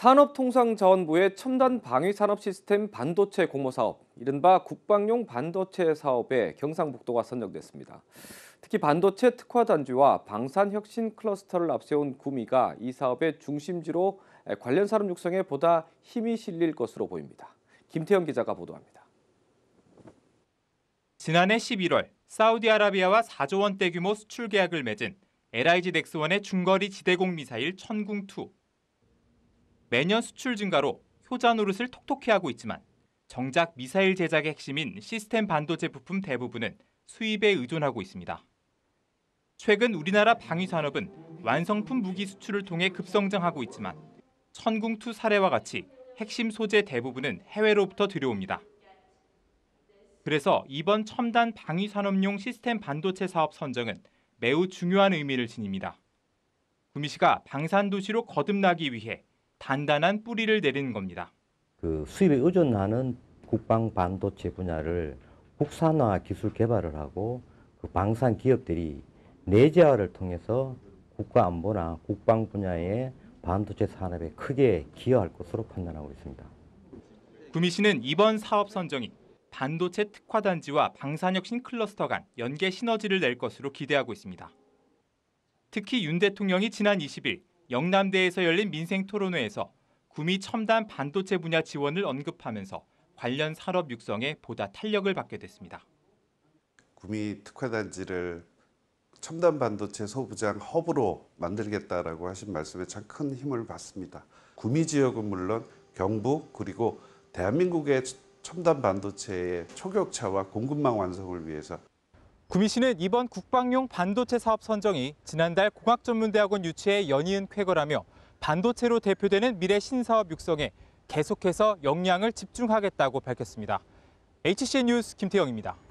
산업통상자원부의 첨단 방위 산업 시스템 반도체 공모 사업, 이른바 국방용 반도체 사업에 경상북도가 선정됐습니다. 특히 반도체 특화 단지와 방산 혁신 클러스터를 앞세운 구미가 이 사업의 중심지로 관련 산업 육성에 보다 힘이 실릴 것으로 보입니다. 김태현 기자가 보도합니다. 지난해 11월 사우디아라비아와 4조 원대 규모 수출 계약을 맺은 LIG 넥스원의 중거리 지대공 미사일 천궁2 매년 수출 증가로 효자 노릇을 톡톡히 하고 있지만 정작 미사일 제작의 핵심인 시스템 반도체 부품 대부분은 수입에 의존하고 있습니다. 최근 우리나라 방위 산업은 완성품 무기 수출을 통해 급성장하고 있지만 천궁투 사례와 같이 핵심 소재 대부분은 해외로부터 들여옵니다. 그래서 이번 첨단 방위 산업용 시스템 반도체 사업 선정은 매우 중요한 의미를 지닙니다. 구미 시가 방산 도시로 거듭나기 위해 단단한 뿌리를 내리는 겁니다. 그 수입에 의존하는 국방 반도체 분야를 국산화 기술 개발을 하고 그 방산 기업들이 내재화를 통해서 국가 안보나 국방 분야의 반도체 산업에 크게 기여할 것으로 판단하고 있습니다. 구미 씨는 이번 사업 선정이 반도체 특화단지와 방산혁신 클러스터 간 연계 시너지를 낼 것으로 기대하고 있습니다. 특히 윤 대통령이 지난 20일 영남대에서 열린 민생 토론회에서 구미 첨단 반도체 분야 지원을 언급하면서 관련 산업 육성에 보다 탄력을 받게 됐습니다. 구미 특화단지를 첨단 반도체 소부장 허브로 만들겠다라고 하신 말씀에 참 큰 힘을 받습니다. 구미 지역은 물론 경북 그리고 대한민국의 첨단 반도체의 초격차와 공급망 완성을 위해서 구미씨는 이번 국방용 반도체 사업 선정이 지난달 공학전문대학원 유치에 연이은 쾌거라며 반도체로 대표되는 미래 신사업 육성에 계속해서 역량을 집중하겠다고 밝혔습니다. HCN 뉴스 김태영입니다.